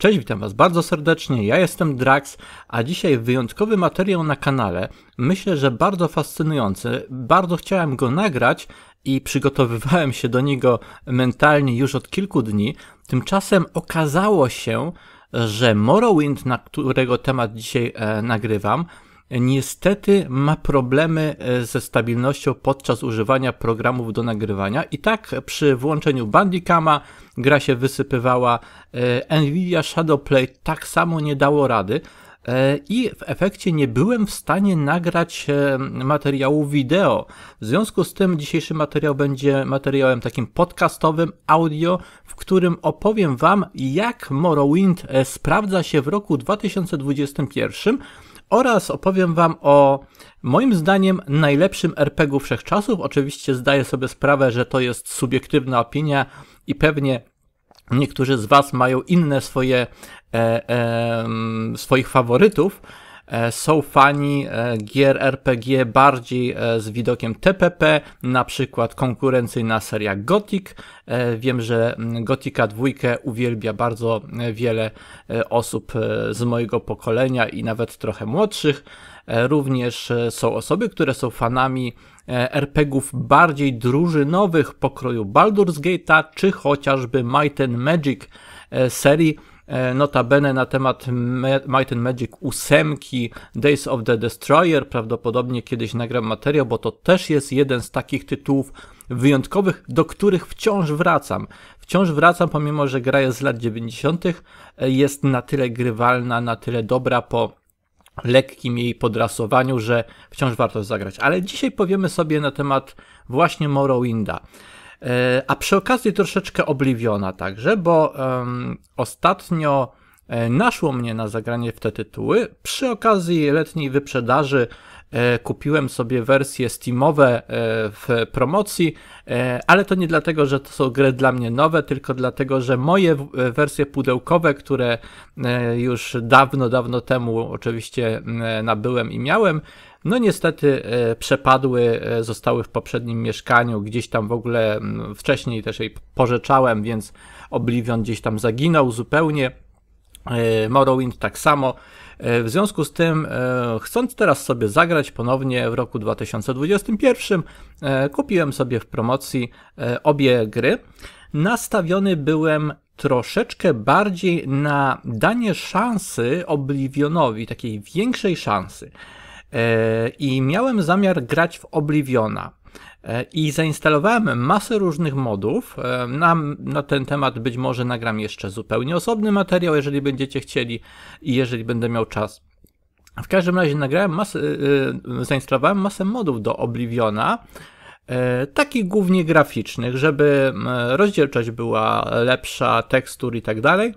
Cześć, witam Was bardzo serdecznie. Ja jestem Drax, a dzisiaj wyjątkowy materiał na kanale. Myślę, że bardzo fascynujący. Bardzo chciałem go nagrać i przygotowywałem się do niego mentalnie już od kilku dni. Tymczasem okazało się, że Morrowind, na którego temat dzisiaj e, nagrywam, niestety ma problemy e, ze stabilnością podczas używania programów do nagrywania i tak przy włączeniu Bandicama gra się wysypywała, e, Nvidia Shadowplay tak samo nie dało rady e, i w efekcie nie byłem w stanie nagrać materiału wideo. W związku z tym dzisiejszy materiał będzie materiałem takim podcastowym, audio, w którym opowiem Wam, jak Morrowind sprawdza się w roku 2021 oraz opowiem Wam o moim zdaniem najlepszym RPG er wszechczasów. Oczywiście zdaję sobie sprawę, że to jest subiektywna opinia i pewnie niektórzy z Was mają inne swoje, e, e, swoich faworytów, E, są fani e, gier RPG bardziej e, z widokiem TPP, na przykład konkurencyjna seria Gothic. Wiem, że mm, Gotika 2 uwielbia bardzo wiele osób z mojego pokolenia i nawet trochę młodszych. Również są osoby, które są fanami RPGów bardziej drużynowych pokroju Baldur's Gate'a czy chociażby Might and Magic serii, E, notabene na temat Might and Magic 8 Days of the Destroyer. Prawdopodobnie kiedyś nagram materiał, bo to też jest jeden z takich tytułów wyjątkowych, do których wciąż wracam. Wciąż wracam, pomimo że gra jest z lat 90., e, jest na tyle grywalna, na tyle dobra po lekkim jej podrasowaniu, że wciąż warto zagrać. Ale dzisiaj powiemy sobie na temat właśnie Morrowinda. E, a przy okazji troszeczkę obliwiona także, bo um, ostatnio e, naszło mnie na zagranie w te tytuły. Przy okazji letniej wyprzedaży e, kupiłem sobie wersje Steamowe w promocji, ale to nie dlatego, że to są gry dla mnie nowe, tylko dlatego, że moje wersje pudełkowe, które już dawno, dawno temu oczywiście nabyłem i miałem, no niestety e, przepadły, e, zostały w poprzednim mieszkaniu, gdzieś tam w ogóle wcześniej też jej pożyczałem, więc Oblivion gdzieś tam zaginął zupełnie. E, Morrowind tak samo. W związku z tym, chcąc teraz sobie zagrać ponownie w roku 2021, kupiłem sobie w promocji obie gry. Nastawiony byłem troszeczkę bardziej na danie szansy Oblivionowi, takiej większej szansy. E, i miałem zamiar grać w Obliviona. E, I zainstalowałem masę różnych modów. E, na, na, ten temat być może nagram jeszcze zupełnie osobny materiał, jeżeli będziecie chcieli i jeżeli będę miał czas. W każdym razie nagrałem masę, zainstalowałem masę modów do Obliviona, takich głównie graficznych, żeby rozdzielczość była lepsza, tekstur i tak dalej.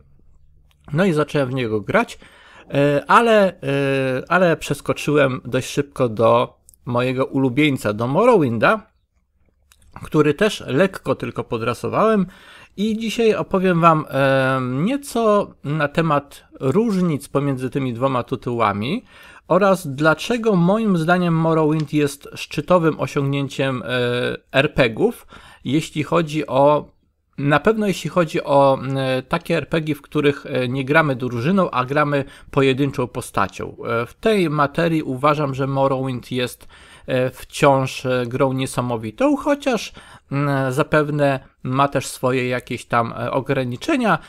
No i zacząłem w niego grać E, ale, e, ale przeskoczyłem dość szybko do mojego ulubieńca, do Morrowinda, który też lekko tylko podrasowałem i dzisiaj opowiem Wam e, nieco na temat różnic pomiędzy tymi dwoma tytułami oraz dlaczego moim zdaniem Morrowind jest szczytowym osiągnięciem RPGów, jeśli chodzi o na pewno jeśli chodzi o e, takie RPG, w których e, nie gramy drużyną, a gramy pojedynczą postacią. E, w tej materii uważam, że Morrowind jest wciąż grą niesamowitą, chociaż mm, zapewne ma też swoje jakieś tam ograniczenia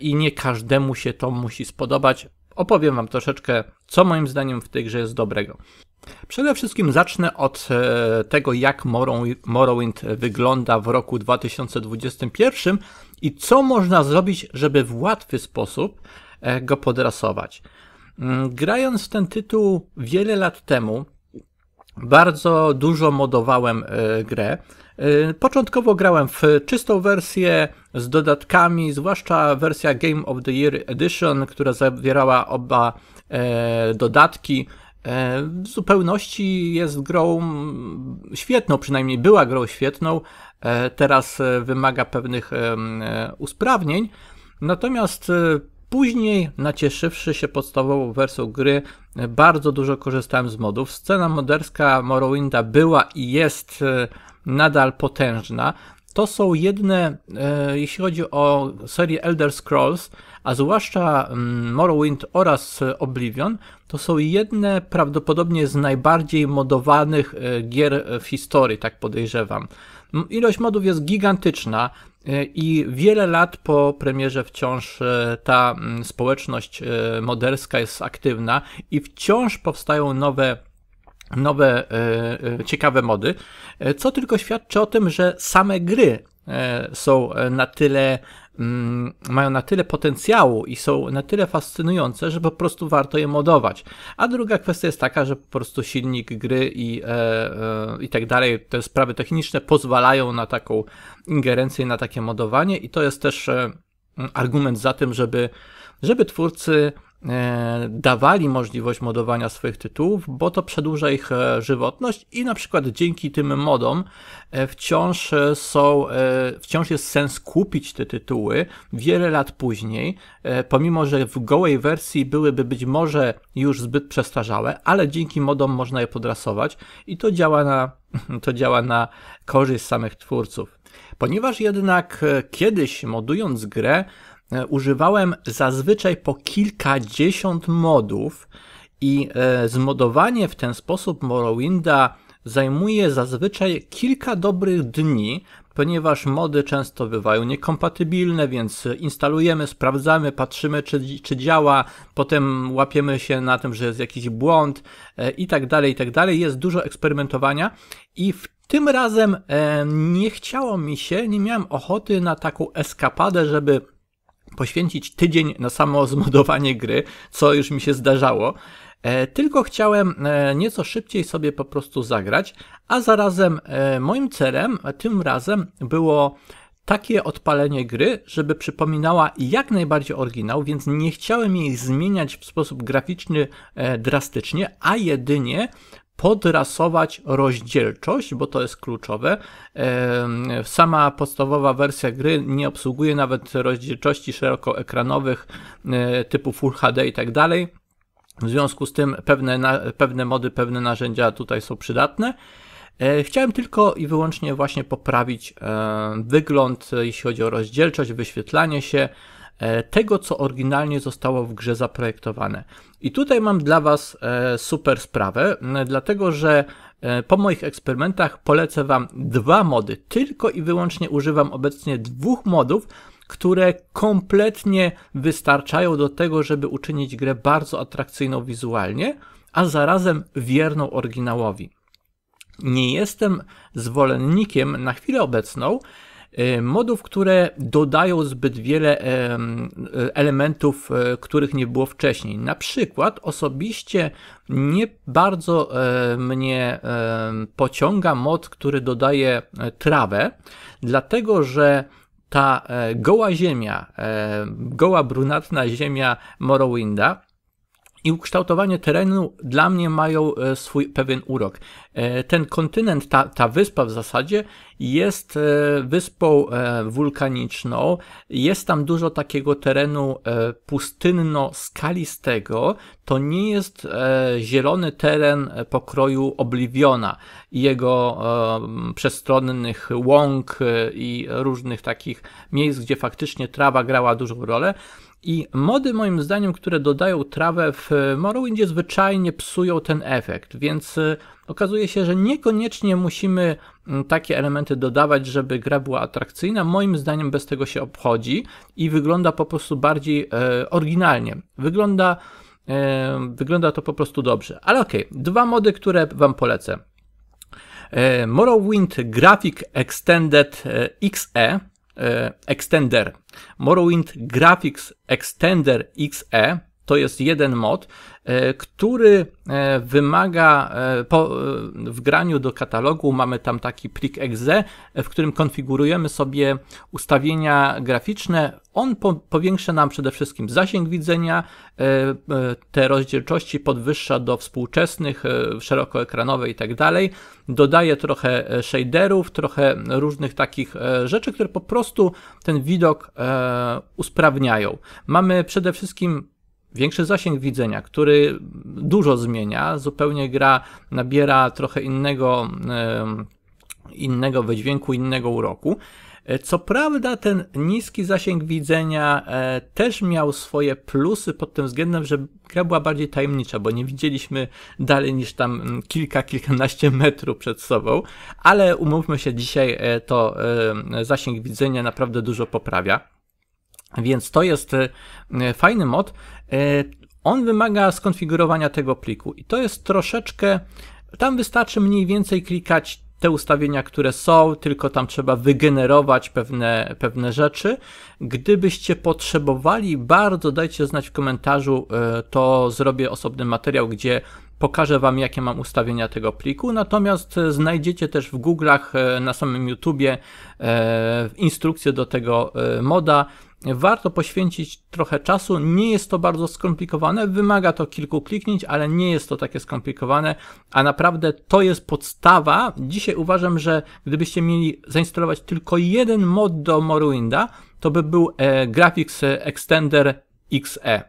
i nie każdemu się to musi spodobać. Opowiem Wam troszeczkę, co moim zdaniem w tej grze jest dobrego. Przede wszystkim zacznę od e, tego, jak Morrowind wygląda w roku 2021 i co można zrobić, żeby w łatwy sposób e, go podrasować. Mm, grając w ten tytuł wiele lat temu, bardzo dużo modowałem e, grę. Początkowo grałem w czystą wersję z dodatkami, zwłaszcza wersja Game of the Year Edition, która zawierała oba dodatki E, w zupełności jest grą świetną, przynajmniej była grą świetną, e, teraz e, wymaga pewnych usprawnień. Natomiast później, nacieszywszy się podstawową wersją gry, bardzo dużo korzystałem z modów. Scena moderska Morrowinda była i jest nadal potężna. To są jedne, jeśli chodzi o serię Elder Scrolls, a zwłaszcza mm, Morrowind oraz e, Oblivion, to są jedne prawdopodobnie z najbardziej modowanych e, gier w historii, tak podejrzewam. Ilość modów jest gigantyczna e, i wiele lat po premierze wciąż ta mm, społeczność moderska jest aktywna i wciąż powstają nowe nowe ciekawe mody, co tylko świadczy o tym, że same gry są na tyle Mm, mają na tyle potencjału i są na tyle fascynujące, że po prostu warto je modować. A druga kwestia jest taka, że po prostu silnik gry i, e, e, i tak dalej, te sprawy techniczne pozwalają na taką ingerencję, na takie modowanie i to jest też e, argument za tym, żeby, żeby twórcy E, dawali możliwość modowania swoich tytułów, bo to przedłuża ich e, żywotność i na przykład dzięki tym modom e, wciąż są, wciąż jest sens kupić te tytuły wiele lat później, pomimo że w gołej wersji byłyby być może już zbyt przestarzałe, ale dzięki modom można je podrasować i to działa na, to działa na korzyść samych twórców. Ponieważ jednak kiedyś modując grę, E, używałem zazwyczaj po kilkadziesiąt modów i e, zmodowanie w ten sposób Morrowinda zajmuje zazwyczaj kilka dobrych dni, ponieważ mody często bywają niekompatybilne, więc instalujemy, sprawdzamy, patrzymy, czy, czy działa, potem łapiemy się na tym, że jest jakiś błąd e, i tak dalej, i tak dalej. Jest dużo eksperymentowania i tym razem nie chciało mi się, nie miałem ochoty na taką eskapadę, żeby poświęcić tydzień na samo zmodowanie gry, co już mi się zdarzało. E, tylko chciałem e, nieco szybciej sobie po prostu zagrać, a zarazem e, moim celem tym razem było takie odpalenie gry, żeby przypominała jak najbardziej oryginał, więc nie chciałem jej zmieniać w sposób graficzny drastycznie, a jedynie podrasować rozdzielczość, bo to jest kluczowe. Sama podstawowa wersja gry nie obsługuje nawet rozdzielczości szerokoekranowych e, typu Full HD i tak dalej. W związku z tym pewne, pewne mody, pewne narzędzia tutaj są przydatne. E, chciałem tylko i wyłącznie właśnie poprawić e, wygląd, jeśli chodzi o rozdzielczość, wyświetlanie się, E, tego, co oryginalnie zostało w grze zaprojektowane. I tutaj mam dla Was e, super sprawę, dlatego że e, po moich eksperymentach polecę Wam dwa mody. Tylko i wyłącznie używam obecnie dwóch modów, które kompletnie wystarczają do tego, żeby uczynić grę bardzo atrakcyjną wizualnie, a zarazem wierną oryginałowi. Nie jestem zwolennikiem na chwilę obecną Y, modów, które dodają zbyt wiele y, elementów, y, których nie było wcześniej. Na przykład osobiście nie bardzo e, mnie e, pociąga mod, który dodaje e, trawę, dlatego że ta goła ziemia, goła brunatna ziemia Morrowinda i ukształtowanie terenu dla mnie mają e, swój pewien urok. E, ten kontynent, ta, ta wyspa w zasadzie jest e, wyspą wulkaniczną. Jest tam dużo takiego terenu pustynno-skalistego. To nie jest zielony teren pokroju Obliviona i jego przestronnych łąk i różnych takich miejsc, gdzie faktycznie trawa grała dużą rolę. I mody, moim zdaniem, które dodają trawę w Morrowindzie, zwyczajnie psują ten efekt, więc y, okazuje się, że niekoniecznie musimy mm, takie elementy dodawać, żeby gra była atrakcyjna. Moim zdaniem bez tego się obchodzi i wygląda po prostu bardziej e, oryginalnie. Wygląda, e, wygląda to po prostu dobrze. Ale okej, okay. dwa mody, które Wam polecę. E, Morrowind Graphic Extended XE, e, e, Extender Morrowind Graphics Extender XE to jest jeden mod, e, który e, wymaga e, po wgraniu do katalogu, mamy tam taki plik exe, w którym konfigurujemy sobie ustawienia graficzne. On po, powiększa nam przede wszystkim zasięg widzenia, te rozdzielczości podwyższa do współczesnych, szerokoekranowej i tak dalej. Dodaje trochę shaderów, trochę różnych takich rzeczy, które po prostu ten widok usprawniają. Mamy przede wszystkim większy zasięg widzenia, który dużo zmienia, zupełnie gra nabiera trochę innego, innego wydźwięku, innego uroku. E, co prawda, ten niski zasięg widzenia e, też miał swoje plusy pod tym względem, że gra była bardziej tajemnicza, bo nie widzieliśmy dalej niż tam kilka, kilkanaście metrów przed sobą, ale umówmy się, dzisiaj e, to zasięg widzenia naprawdę dużo poprawia. Więc to jest e, fajny mod. E, on wymaga skonfigurowania tego pliku i to jest troszeczkę. Tam wystarczy mniej więcej klikać te ustawienia, które są, tylko tam trzeba wygenerować pewne, pewne rzeczy. Gdybyście potrzebowali, bardzo dajcie znać w komentarzu, e, to zrobię osobny materiał, gdzie pokażę Wam, jakie mam ustawienia tego pliku. Natomiast znajdziecie też w Google'ach, na samym YouTubie instrukcję do tego moda warto poświęcić trochę czasu. Nie jest to bardzo skomplikowane, wymaga to kilku kliknięć, ale nie jest to takie skomplikowane, a naprawdę to jest podstawa. Dzisiaj uważam, że gdybyście mieli zainstalować tylko jeden mod do Morrowinda, to by był e, Graphics Extender XE, e,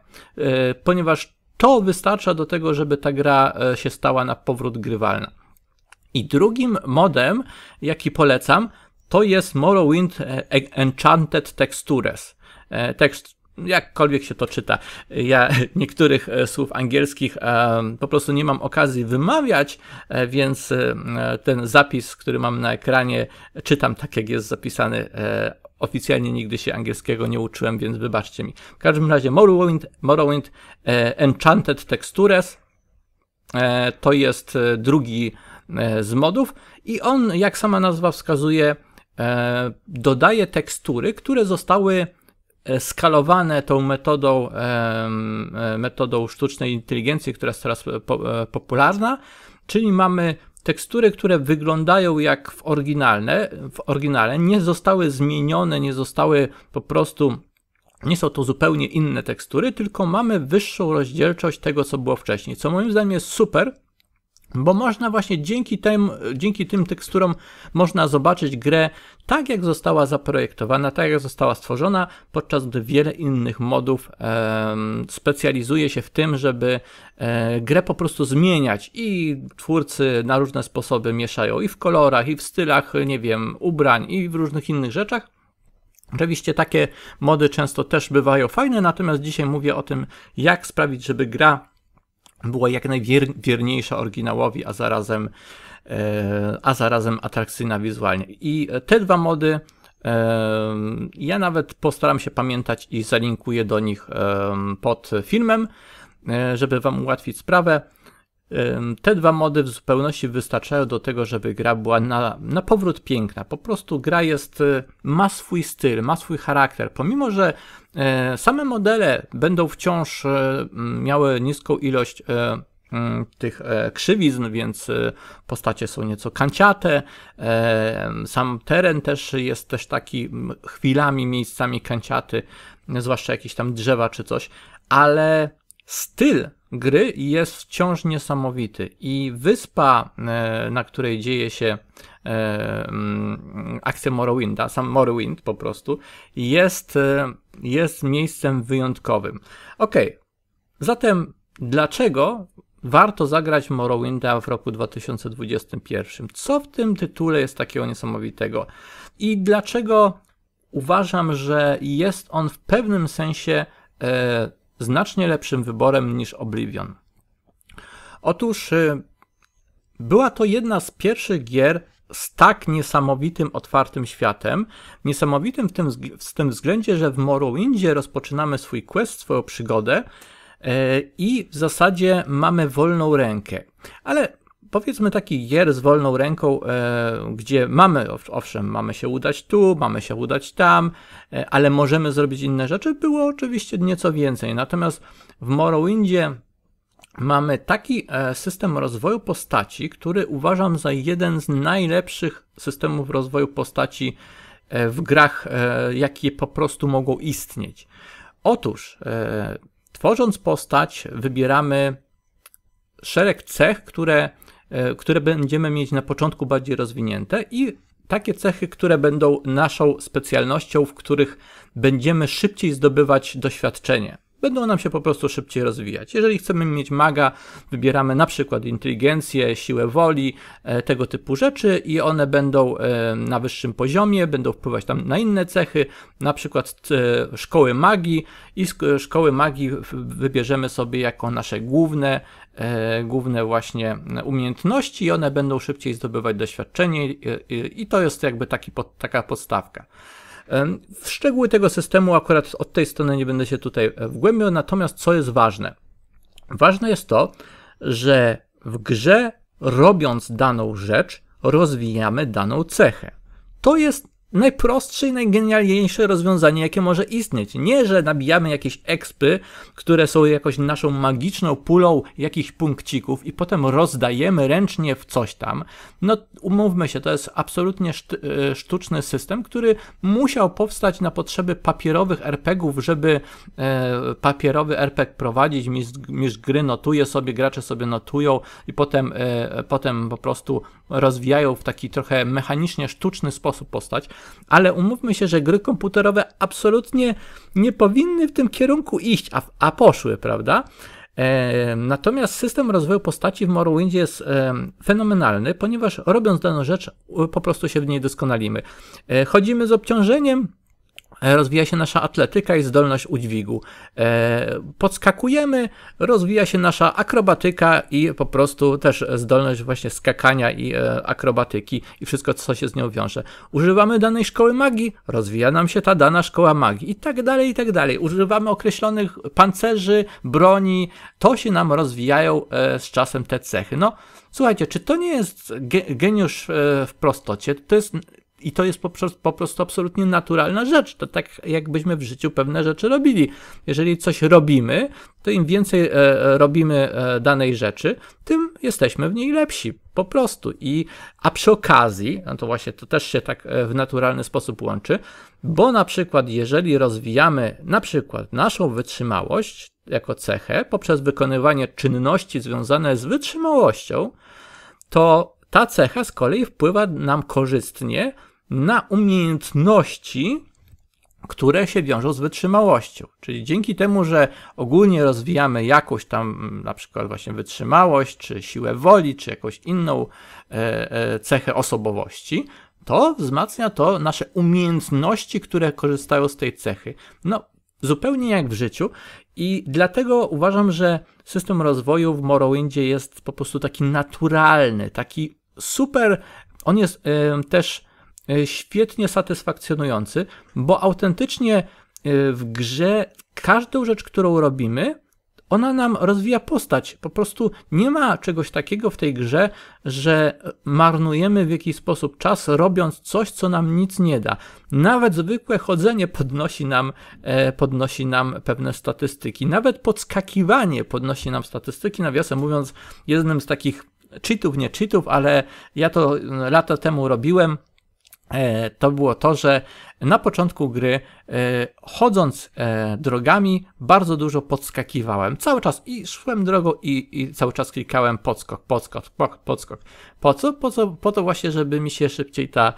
ponieważ to wystarcza do tego, żeby ta gra e, się stała na powrót grywalna. I drugim modem, jaki polecam, to jest Morrowind Enchanted Textures. E, tekst jakkolwiek się to czyta. Ja niektórych e, słów angielskich e, po prostu nie mam okazji wymawiać, więc ten zapis, który mam na ekranie, czytam tak, jak jest zapisany. Oficjalnie nigdy się angielskiego nie uczyłem, więc wybaczcie mi. W każdym razie Morrowind, Morrowind Enchanted Textures to jest drugi z modów i on, jak sama nazwa wskazuje, dodaje tekstury, które zostały E, skalowane tą metodą, e, metodą sztucznej inteligencji, która jest teraz e, popularna, czyli mamy tekstury, które wyglądają jak w oryginalne, w oryginale, nie zostały zmienione, nie zostały po prostu nie są to zupełnie inne tekstury, tylko mamy wyższą rozdzielczość tego, co było wcześniej, co moim zdaniem jest super, bo można właśnie dzięki tym, dzięki tym teksturom można zobaczyć grę tak jak została zaprojektowana, tak jak została stworzona, podczas gdy wiele innych modów e, specjalizuje się w tym, żeby e, grę po prostu zmieniać i twórcy na różne sposoby mieszają i w kolorach, i w stylach, nie wiem, ubrań, i w różnych innych rzeczach. Oczywiście takie mody często też bywają fajne, natomiast dzisiaj mówię o tym, jak sprawić, żeby gra była jak najwierniejsza oryginałowi, a zarazem, e, a zarazem atrakcyjna wizualnie. I te dwa mody e, ja nawet postaram się pamiętać i zalinkuję do nich e, pod filmem, żeby Wam ułatwić sprawę. Te dwa mody w zupełności wystarczają do tego, żeby gra była na, na powrót piękna. Po prostu gra jest, e, ma swój styl, ma swój charakter. Pomimo, że e, same modele będą wciąż e, miały niską ilość tych krzywizn, więc postacie są nieco kanciate. Sam teren też jest też taki chwilami, miejscami kanciaty, zwłaszcza jakieś tam drzewa czy coś, ale styl gry jest wciąż niesamowity. I wyspa, e, na której dzieje się e, mm, akcja Morrowinda, sam Morrowind po prostu, jest, e, jest miejscem wyjątkowym. Ok, zatem dlaczego warto zagrać Morrowinda w roku 2021? Co w tym tytule jest takiego niesamowitego? I dlaczego uważam, że jest on w pewnym sensie znacznie lepszym wyborem niż Oblivion. Otóż y, była to jedna z pierwszych gier z tak niesamowitym otwartym światem. Niesamowitym w tym, w tym względzie, że w Morrowindzie rozpoczynamy swój quest, swoją przygodę e, i w zasadzie mamy wolną rękę. Ale powiedzmy taki gier z wolną ręką, e, gdzie mamy, owszem, mamy się udać tu, mamy się udać tam, e, ale możemy zrobić inne rzeczy, było oczywiście nieco więcej. Natomiast w Morrowindzie mamy taki e, system rozwoju postaci, który uważam za jeden z najlepszych systemów rozwoju postaci w grach, jakie po prostu mogą istnieć. Otóż, tworząc postać, wybieramy szereg cech, które E, które będziemy mieć na początku bardziej rozwinięte i takie cechy, które będą naszą specjalnością, w których będziemy szybciej zdobywać doświadczenie będą nam się po prostu szybciej rozwijać. Jeżeli chcemy mieć maga, wybieramy na przykład inteligencję, siłę woli, e, tego typu rzeczy i one będą e, na wyższym poziomie, będą wpływać tam na inne cechy, na przykład e, szkoły magii i szkoły magii wybierzemy sobie jako nasze główne główne właśnie umiejętności i one będą szybciej zdobywać doświadczenie i to jest jakby taki, taka podstawka. W szczegóły tego systemu akurat od tej strony nie będę się tutaj e, wgłębiał, natomiast co jest ważne? Ważne jest to, że w grze robiąc daną rzecz rozwijamy daną cechę. To jest najprostsze i najgenialniejsze rozwiązanie, jakie może istnieć. Nie, że nabijamy jakieś expy, które są jakoś naszą magiczną pulą jakichś punkcików i potem rozdajemy ręcznie w coś tam. No, umówmy się, to jest absolutnie e, sztuczny system, który musiał powstać na potrzeby papierowych RPGów, żeby e, papierowy RPG prowadzić, mistrz, gry notuje sobie, gracze sobie notują i potem, e, potem po prostu rozwijają w taki trochę mechanicznie sztuczny sposób postać, ale umówmy się, że gry komputerowe absolutnie nie powinny w tym kierunku iść, a, a poszły, prawda? E, natomiast system rozwoju postaci w Morrowindzie jest e, fenomenalny, ponieważ robiąc daną rzecz, po prostu się w niej doskonalimy. E, chodzimy z obciążeniem, E, rozwija się nasza atletyka i zdolność udźwigu. E, podskakujemy, rozwija się nasza akrobatyka i po prostu też zdolność właśnie skakania i e, akrobatyki i wszystko, co się z nią wiąże. Używamy danej szkoły magii, rozwija nam się ta dana szkoła magii i tak dalej, i tak dalej. Używamy określonych pancerzy, broni, to się nam rozwijają z czasem te cechy. No, słuchajcie, czy to nie jest geniusz w prostocie? To jest i to jest po prostu, po prostu absolutnie naturalna rzecz. To tak jakbyśmy w życiu pewne rzeczy robili. Jeżeli coś robimy, to im więcej e, e robimy e, danej rzeczy, tym jesteśmy w niej lepsi. Po prostu. I, a przy okazji, no to właśnie to też się tak e, w naturalny sposób łączy, bo na przykład, jeżeli rozwijamy na przykład naszą wytrzymałość jako cechę poprzez wykonywanie czynności związane z wytrzymałością, to ta cecha z kolei wpływa nam korzystnie na umiejętności, które się wiążą z wytrzymałością. Czyli dzięki temu, że ogólnie rozwijamy jakąś tam, mm, na przykład właśnie wytrzymałość, czy siłę woli, czy jakąś inną e, e, cechę osobowości, to wzmacnia to nasze umiejętności, które korzystają z tej cechy. No, zupełnie jak w życiu. I dlatego uważam, że system rozwoju w Morrowindzie jest po prostu taki naturalny, taki super. On jest y, też E, świetnie satysfakcjonujący, bo autentycznie e, w grze każdą rzecz, którą robimy, ona nam rozwija postać. Po prostu nie ma czegoś takiego w tej grze, że marnujemy w jakiś sposób czas robiąc coś, co nam nic nie da. Nawet zwykłe chodzenie podnosi nam, e, podnosi nam pewne statystyki. Nawet podskakiwanie podnosi nam statystyki. Nawiasem mówiąc, jednym z takich cheatów, nie cheatów, ale ja to lata temu robiłem. E, to było to, że na początku gry, e, chodząc e, drogami, bardzo dużo podskakiwałem. Cały czas i szłem drogą i, i cały czas klikałem podskok, podskok, podskok. Po co? Po, co? po to właśnie, żeby mi się szybciej ta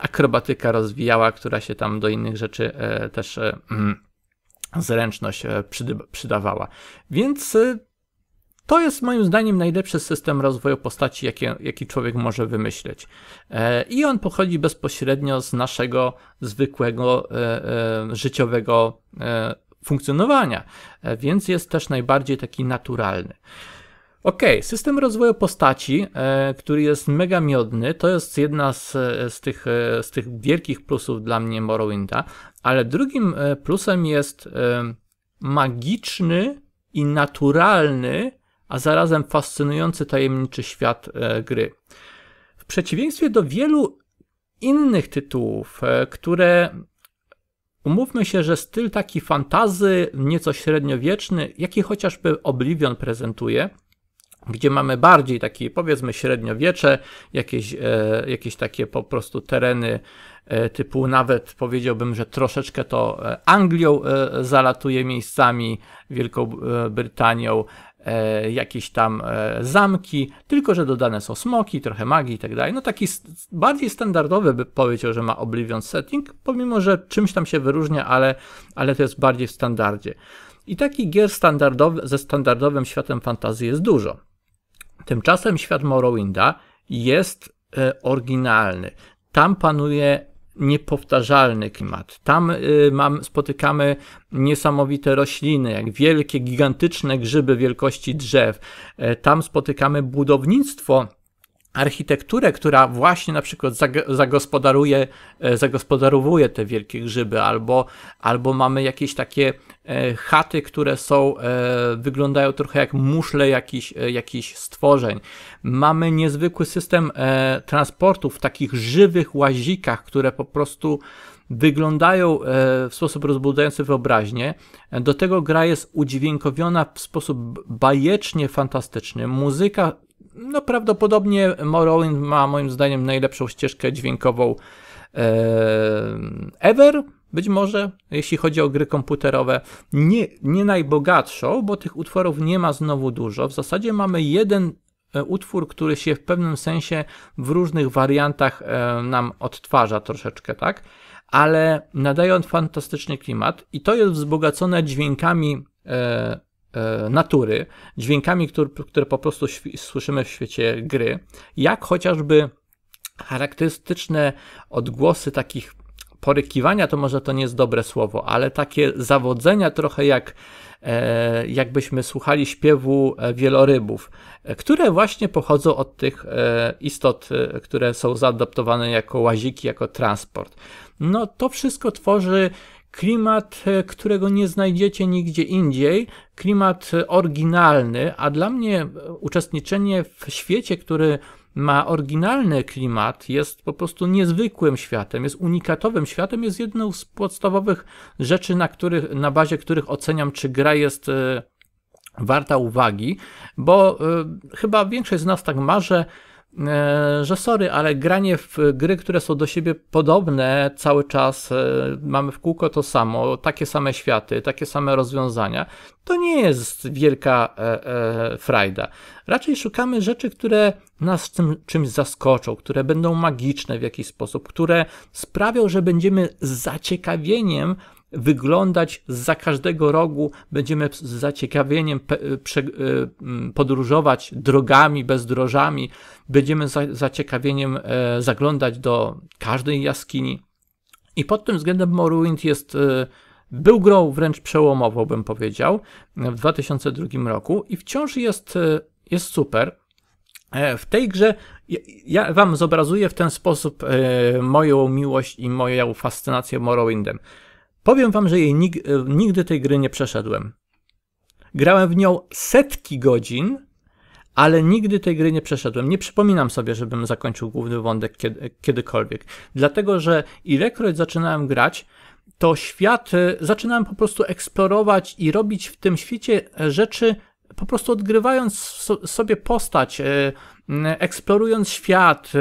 akrobatyka rozwijała, która się tam do innych rzeczy też mm, zręczność przydawała. Więc to jest moim zdaniem najlepszy system rozwoju postaci, jaki, jaki człowiek może wymyśleć. E, I on pochodzi bezpośrednio z naszego zwykłego e, e, życiowego funkcjonowania, więc jest też najbardziej taki naturalny. OK, system rozwoju postaci, który jest mega miodny, to jest jedna z, z, tych, z tych wielkich plusów dla mnie Morrowinda, ale drugim plusem jest magiczny i naturalny a zarazem fascynujący, tajemniczy świat e, gry. W przeciwieństwie do wielu innych tytułów, e, które Umówmy się, że styl taki fantazy, nieco średniowieczny, jaki chociażby Oblivion prezentuje, gdzie mamy bardziej takie, powiedzmy, średniowiecze, jakieś, e, jakieś takie po prostu tereny e, typu nawet powiedziałbym, że troszeczkę to e, Anglią e, zalatuje miejscami, Wielką Brytanią, E, jakieś tam e, zamki, tylko że dodane są smoki, trochę magii i tak dalej. No taki bardziej standardowy by powiedział, że ma Oblivion setting, pomimo, że czymś tam się wyróżnia, ale, ale to jest bardziej w standardzie. I taki gier standardowy, ze standardowym światem fantazji jest dużo. Tymczasem świat Morrowinda jest e, oryginalny. Tam panuje niepowtarzalny klimat. Tam y, mam, spotykamy niesamowite rośliny, jak wielkie, gigantyczne grzyby wielkości drzew. Y, tam spotykamy budownictwo architekturę, która właśnie na przykład zagospodaruje, e, zagospodarowuje te wielkie grzyby, albo, albo mamy jakieś takie e, chaty, które są, e, wyglądają trochę jak muszle jakichś jakich stworzeń. Mamy niezwykły system transportu w takich żywych łazikach, które po prostu wyglądają w sposób rozbudzający wyobraźnię. Do tego gra jest udźwiękowiona w sposób bajecznie fantastyczny. Muzyka no prawdopodobnie Morrowind ma moim zdaniem najlepszą ścieżkę dźwiękową ever, być może, jeśli chodzi o gry komputerowe, nie, nie najbogatszą, bo tych utworów nie ma znowu dużo. W zasadzie mamy jeden e, utwór, który się w pewnym sensie w różnych wariantach e, nam odtwarza troszeczkę, tak? Ale nadaje on fantastyczny klimat i to jest wzbogacone dźwiękami e, E, natury, dźwiękami, które, które po prostu słyszymy w świecie gry, jak chociażby charakterystyczne odgłosy takich porykiwania, to może to nie jest dobre słowo, ale takie zawodzenia trochę jak e, jakbyśmy słuchali śpiewu e, wielorybów, które właśnie pochodzą od tych istot, które są zaadaptowane jako łaziki, jako transport. No to wszystko tworzy klimat, e, którego nie znajdziecie nigdzie indziej, klimat oryginalny, a dla mnie e, uczestniczenie w świecie, który ma oryginalny klimat, jest po prostu niezwykłym światem, jest unikatowym światem, jest jedną z podstawowych rzeczy, na, których, na bazie których oceniam, czy gra jest e, warta uwagi, bo chyba większość z nas tak marzy. E, że sorry, ale granie w gry, które są do siebie podobne cały czas, e, mamy w kółko to samo, takie same światy, takie same rozwiązania, to nie jest wielka e, e, frajda. Raczej szukamy rzeczy, które nas tym czymś zaskoczą, które będą magiczne w jakiś sposób, które sprawią, że będziemy z zaciekawieniem wyglądać za każdego rogu, będziemy z zaciekawieniem e, e, podróżować drogami, bezdrożami, będziemy z zaciekawieniem e, zaglądać do każdej jaskini. I pod tym względem Morrowind jest był grą wręcz przełomową, bym powiedział, w 2002 roku i wciąż jest, jest super. W tej grze ja wam zobrazuję w ten sposób moją miłość i moją fascynację Morrowindem. Powiem wam, że jej nig e, nigdy tej gry nie przeszedłem. Grałem w nią setki godzin, ale nigdy tej gry nie przeszedłem. Nie przypominam sobie, żebym zakończył główny wątek kiedy, kiedykolwiek. Dlatego, że ilekroć zaczynałem grać, to świat e, zaczynałem po prostu eksplorować i robić w tym świecie e, rzeczy, po prostu odgrywając sobie postać, eksplorując świat,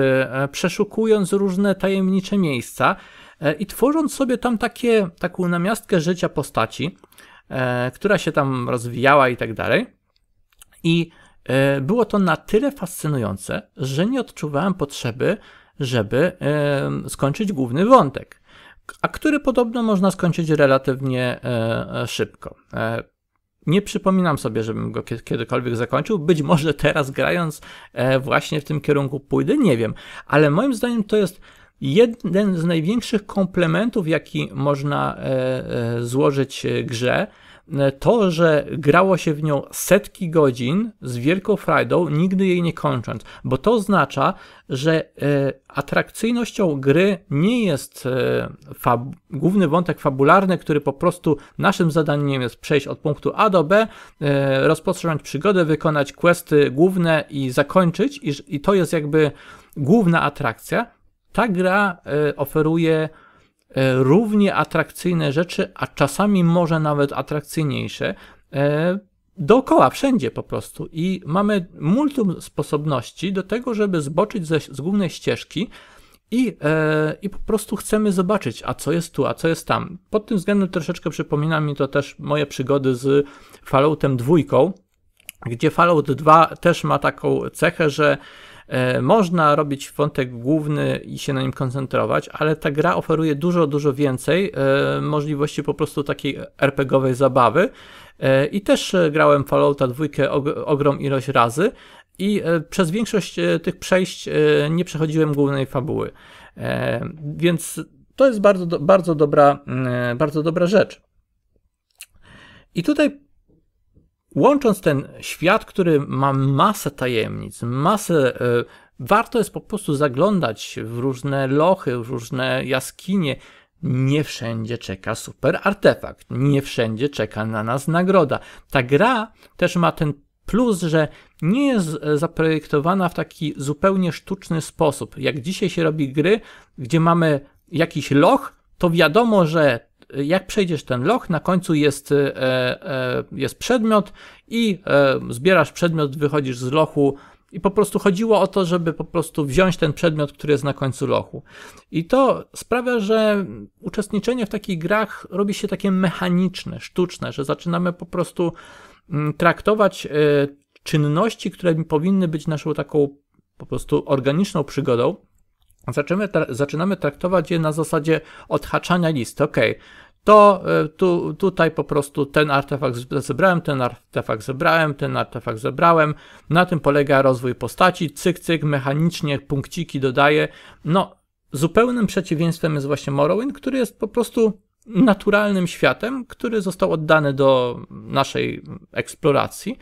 przeszukując różne tajemnicze miejsca. E, i tworząc sobie tam takie, taką namiastkę życia postaci, e, która się tam rozwijała i tak dalej. I e, było to na tyle fascynujące, że nie odczuwałem potrzeby, żeby skończyć główny wątek, a który podobno można skończyć relatywnie szybko. Nie przypominam sobie, żebym go kiedykolwiek zakończył. Być może teraz grając właśnie w tym kierunku pójdę, nie wiem, ale moim zdaniem to jest Jeden z największych komplementów, jaki można e, e, złożyć e, grze, to, że grało się w nią setki godzin z wielką frajdą, nigdy jej nie kończąc, bo to oznacza, że atrakcyjnością gry nie jest główny wątek fabularny, który po prostu naszym zadaniem jest przejść od punktu A do B, rozpocząć przygodę, wykonać questy główne i zakończyć, i, i to jest jakby główna atrakcja ta gra e, oferuje e, równie atrakcyjne rzeczy, a czasami może nawet atrakcyjniejsze e, dookoła, wszędzie po prostu. I mamy multum sposobności do tego, żeby zboczyć ze, z głównej ścieżki i, e, i po prostu chcemy zobaczyć, a co jest tu, a co jest tam. Pod tym względem troszeczkę przypomina mi to też moje przygody z Falloutem dwójką, gdzie Fallout 2 też ma taką cechę, że E, można robić wątek główny i się na nim koncentrować, ale ta gra oferuje dużo, dużo więcej e, możliwości po prostu takiej RPGowej zabawy. E, I też grałem Fallouta dwójkę ogrom ilość razy i przez większość tych przejść nie przechodziłem głównej fabuły. Więc to jest bardzo, bardzo, dobra, mm, bardzo dobra rzecz. I tutaj łącząc ten świat, który ma masę tajemnic, masę. E, warto jest po prostu zaglądać w różne lochy, w różne jaskinie. Nie wszędzie czeka super artefakt, nie wszędzie czeka na nas nagroda. Ta gra też ma ten plus, że nie jest e, zaprojektowana w taki zupełnie sztuczny sposób. Jak dzisiaj się robi gry, gdzie mamy jakiś loch, to wiadomo, że jak przejdziesz ten loch, na końcu jest, e, e, jest przedmiot i e, zbierasz przedmiot, wychodzisz z lochu, i po prostu chodziło o to, żeby po prostu wziąć ten przedmiot, który jest na końcu lochu. I to sprawia, że uczestniczenie w takich grach robi się takie mechaniczne, sztuczne, że zaczynamy po prostu mm, traktować czynności, które powinny być naszą taką po prostu organiczną przygodą. Zaczynamy, traktować je na zasadzie odhaczania listy. Okay to e, tu, tutaj po prostu ten artefakt zebrałem, ten artefakt zebrałem, ten artefakt zebrałem. Na tym polega rozwój postaci. Cyk, cyk, mechanicznie punkciki dodaję. No, zupełnym przeciwieństwem jest właśnie Morrowind, który jest po prostu naturalnym światem, który został oddany do naszej eksploracji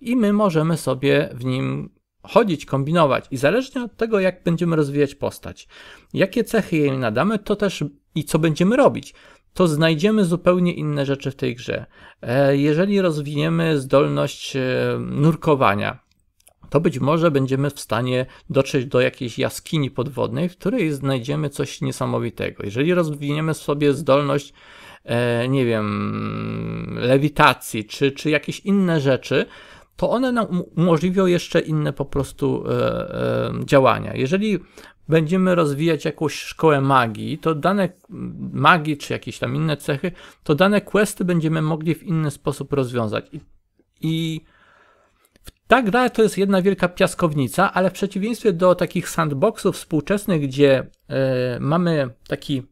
i my możemy sobie w nim chodzić, kombinować i zależnie od tego, jak będziemy rozwijać postać, jakie cechy jej nadamy, to też i co będziemy robić to znajdziemy zupełnie inne rzeczy w tej grze. E, jeżeli rozwiniemy zdolność e, nurkowania, to być może będziemy w stanie dotrzeć do jakiejś jaskini podwodnej, w której znajdziemy coś niesamowitego. Jeżeli rozwiniemy sobie zdolność, e, nie wiem, lewitacji czy, czy jakieś inne rzeczy, to one nam umożliwią jeszcze inne po prostu działania. Jeżeli będziemy rozwijać jakąś szkołę magii, to dane magii czy jakieś tam inne cechy, to dane questy będziemy mogli w inny sposób rozwiązać. I, i ta gra to jest jedna wielka piaskownica, ale w przeciwieństwie do takich sandboxów współczesnych, gdzie y, mamy taki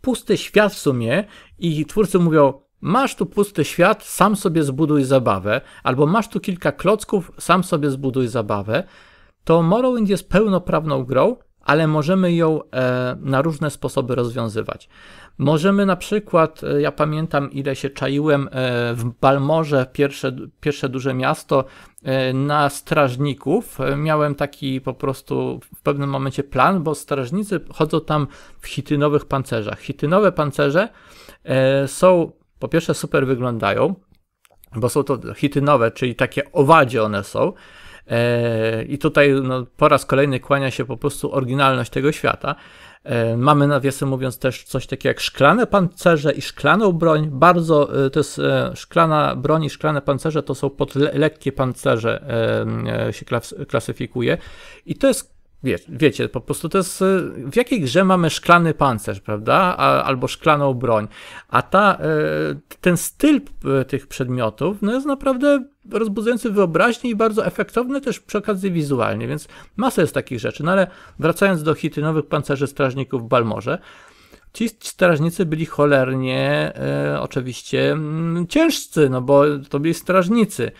pusty świat w sumie i twórcy mówią, Masz tu pusty świat, sam sobie zbuduj zabawę, albo masz tu kilka klocków, sam sobie zbuduj zabawę to Morrowind jest pełnoprawną grą, ale możemy ją e, na różne sposoby rozwiązywać. Możemy na przykład, e, ja pamiętam ile się czaiłem e, w Balmorze, pierwsze, pierwsze duże miasto, na strażników. Miałem taki po prostu w pewnym momencie plan, bo strażnicy chodzą tam w hitynowych pancerzach. Hitynowe pancerze są, po pierwsze super wyglądają, bo są to hitynowe, czyli takie owadzie one są. E, I tutaj no, po raz kolejny kłania się po prostu oryginalność tego świata. E, mamy nawiasem mówiąc też coś takiego jak szklane pancerze i szklaną broń. Bardzo e, to jest szklana broń i szklane pancerze to są pod lekkie pancerze się klasyfikuje. I to jest Wie, wiecie, po prostu to jest, y, w jakiej grze mamy szklany pancerz, prawda, A, albo szklaną broń, a ta, y, ten styl y, tych przedmiotów no jest naprawdę rozbudzający wyobraźnię i bardzo efektowny też przy okazji wizualnie, więc masa jest takich rzeczy, no ale wracając do hitynowych pancerzy strażników w Balmorze, ci strażnicy byli cholernie e, oczywiście mm, ciężcy, no bo to byli strażnicy,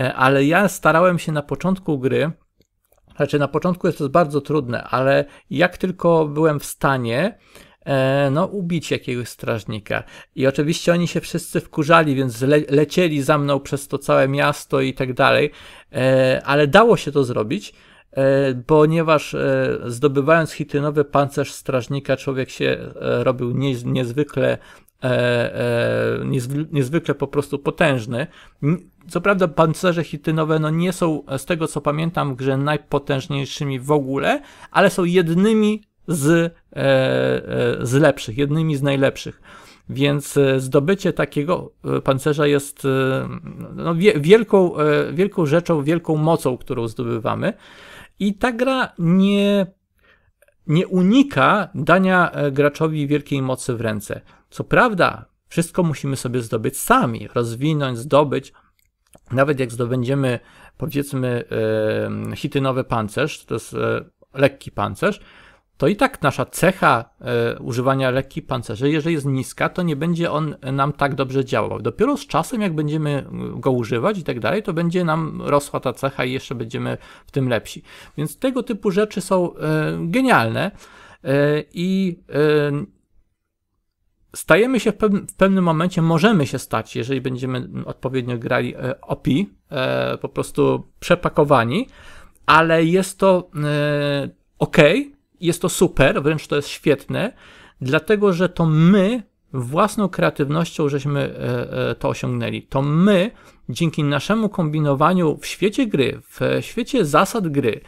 e, ale ja starałem się na początku gry znaczy, na początku jest to bardzo trudne, ale jak tylko byłem w stanie, e, no, ubić jakiegoś strażnika. I oczywiście oni się wszyscy wkurzali, więc le lecieli za mną przez to całe miasto i tak dalej, e, ale dało się to zrobić, e, ponieważ zdobywając hitynowy pancerz strażnika, człowiek się robił niezwykle E, e, niezwykle po prostu potężny. Co prawda pancerze hitynowe no nie są, z tego co pamiętam, w grze najpotężniejszymi w ogóle, ale są jednymi z, e, z lepszych, jednymi z najlepszych. Więc zdobycie takiego pancerza jest no, wielką, wielką rzeczą, wielką mocą, którą zdobywamy. I ta gra nie, nie unika dania graczowi wielkiej mocy w ręce. Co prawda, wszystko musimy sobie zdobyć sami, rozwinąć, zdobyć. Nawet jak zdobędziemy, powiedzmy, chitynowy pancerz, to jest e, lekki pancerz, to i tak nasza cecha e, używania lekkich pancerzy, jeżeli jest niska, to nie będzie on nam tak dobrze działał. Dopiero z czasem, jak będziemy mm, go używać i tak dalej, to będzie nam rosła ta cecha i jeszcze będziemy w tym lepsi. Więc tego typu rzeczy są e, genialne i stajemy się w, pew- w, pewnym momencie, możemy się stać, jeżeli będziemy odpowiednio grali e, OPI, e, po prostu przepakowani, ale jest to e, ok, jest to super, wręcz to jest świetne, dlatego że to my własną kreatywnością żeśmy e, e, to osiągnęli. To my dzięki naszemu kombinowaniu w świecie gry, w świecie zasad gry,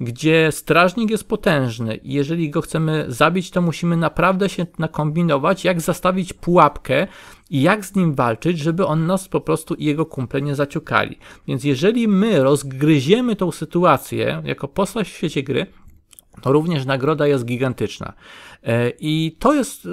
gdzie strażnik jest potężny i jeżeli go chcemy zabić, to musimy naprawdę się nakombinować, jak zastawić pułapkę i jak z nim walczyć, żeby on nas po prostu i jego kumple nie zaciukali. Więc jeżeli my rozgryziemy tą sytuację jako postać w świecie gry, to również nagroda jest gigantyczna. E, I to jest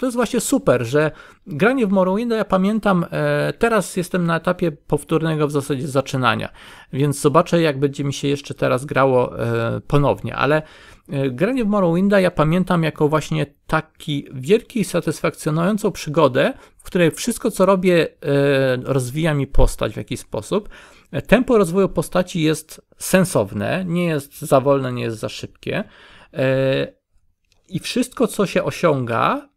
to jest właśnie super, że granie w Morrowinda, no ja pamiętam, e, teraz jestem na etapie powtórnego w zasadzie zaczynania, więc zobaczę, jak będzie mi się jeszcze teraz grało e, ponownie, ale e, granie w Morrowinda ja pamiętam jako właśnie taki wielki, satysfakcjonującą przygodę, w której wszystko, co robię, rozwija mi postać w jakiś sposób. Tempo rozwoju postaci jest sensowne, nie jest za wolne, nie jest za szybkie. I wszystko, co się osiąga,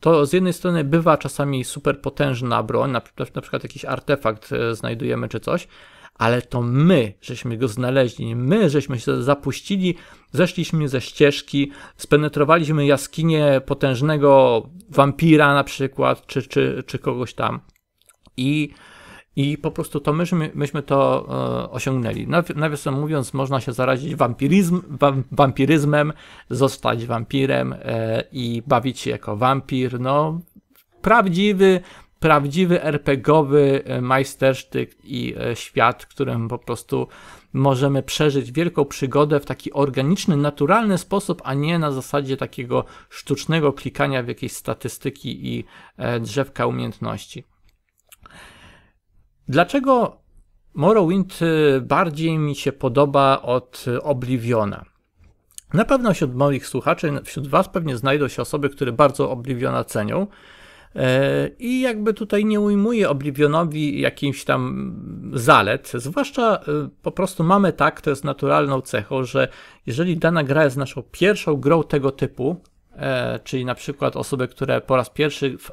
to z jednej strony bywa czasami super potężna broń, na, na przykład jakiś artefakt e, znajdujemy czy coś, ale to my żeśmy go znaleźli, my żeśmy się zapuścili, zeszliśmy ze ścieżki, spenetrowaliśmy jaskinię potężnego wampira na przykład, czy, czy, czy kogoś tam. I i po prostu to myśmy, myśmy to e, osiągnęli. Nawiasem mówiąc, można się zarazić wampiryzm, wam, wampiryzmem, zostać wampirem e, i bawić się jako wampir. No, prawdziwy, prawdziwy RPGowy e, majstersztyk i e, świat, w którym po prostu możemy przeżyć wielką przygodę w taki organiczny, naturalny sposób, a nie na zasadzie takiego sztucznego klikania w jakieś statystyki i e, drzewka umiejętności. Dlaczego Morrowind y, bardziej mi się podoba od y, Obliviona? Na pewno wśród moich słuchaczy, wśród Was pewnie znajdą się osoby, które bardzo Obliviona cenią. E, I jakby tutaj nie ujmuję Oblivionowi jakichś tam zalet, zwłaszcza e, po prostu mamy tak, to jest naturalną cechą, że jeżeli dana gra jest naszą pierwszą grą tego typu, e, czyli na przykład osoby, które po raz pierwszy w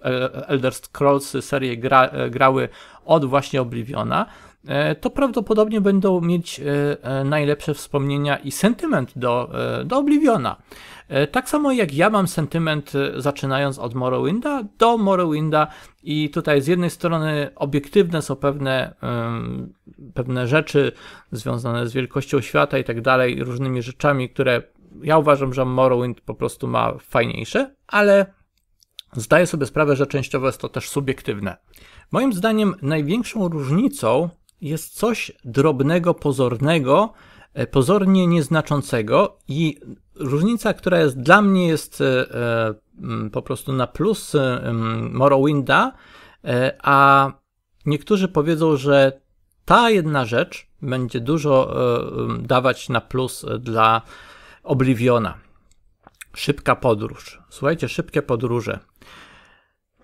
Elder Scrolls serię gra, grały od właśnie Obliviona, e, to prawdopodobnie będą mieć e, e, najlepsze wspomnienia i sentyment do, do Obliviona. Tak samo jak ja mam sentyment zaczynając od Morrowinda do Morrowinda i tutaj z jednej strony obiektywne są pewne, pewne rzeczy związane z wielkością świata i tak dalej, różnymi rzeczami, które ja uważam, że Morrowind po prostu ma fajniejsze, ale zdaję sobie sprawę, że częściowo jest to też subiektywne. Moim zdaniem największą różnicą jest coś drobnego, pozornego, e, pozornie nieznaczącego i różnica, która jest dla mnie jest e, po prostu na plus e, Morrowinda, a niektórzy powiedzą, że ta jedna rzecz będzie dużo dawać na plus dla Obliviona. Szybka podróż. Słuchajcie, szybkie podróże.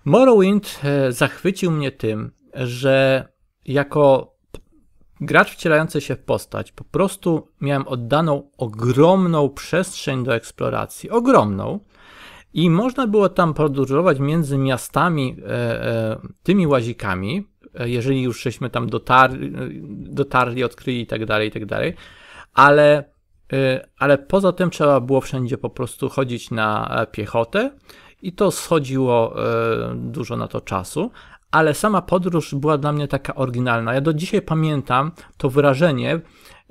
Morrowind e, zachwycił mnie tym, że jako gracz wcielający się w postać, po prostu miałem oddaną ogromną przestrzeń do eksploracji. Ogromną. I można było tam podróżować między miastami e, e, tymi łazikami, jeżeli już żeśmy tam dotarli, dotarli odkryli itd., tak itd., tak ale, ale poza tym trzeba było wszędzie po prostu chodzić na piechotę i to schodziło e, dużo na to czasu, ale sama podróż była dla mnie taka oryginalna. Ja do dzisiaj pamiętam to wyrażenie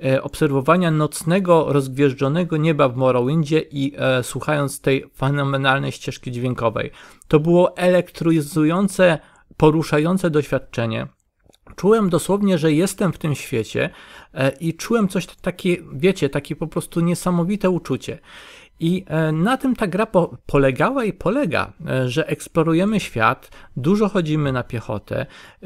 e, obserwowania nocnego, rozgwieżdżonego nieba w Morrowindzie i e, słuchając tej fenomenalnej ścieżki dźwiękowej. To było elektryzujące, poruszające doświadczenie. Czułem dosłownie, że jestem w tym świecie e, i czułem coś takie, wiecie, takie po prostu niesamowite uczucie. I e, na tym ta gra po, polegała i polega, e, że eksplorujemy świat, dużo chodzimy na piechotę, e,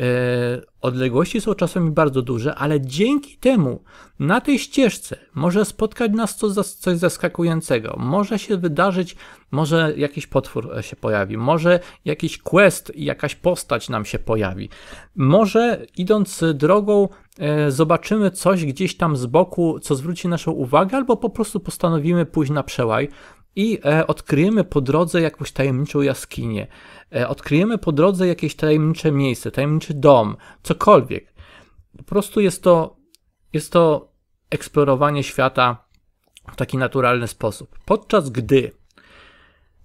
odległości są czasami bardzo duże, ale dzięki temu na tej ścieżce może spotkać nas coś zaskakującego, może się wydarzyć, może jakiś potwór się pojawi, może jakiś quest, jakaś postać nam się pojawi, może idąc drogą E, zobaczymy coś gdzieś tam z boku, co zwróci naszą uwagę, albo po prostu postanowimy pójść na przełaj i e, odkryjemy po drodze jakąś tajemniczą jaskinię, e, odkryjemy po drodze jakieś tajemnicze miejsce, tajemniczy dom, cokolwiek. Po prostu jest to, jest to eksplorowanie świata w taki naturalny sposób. Podczas gdy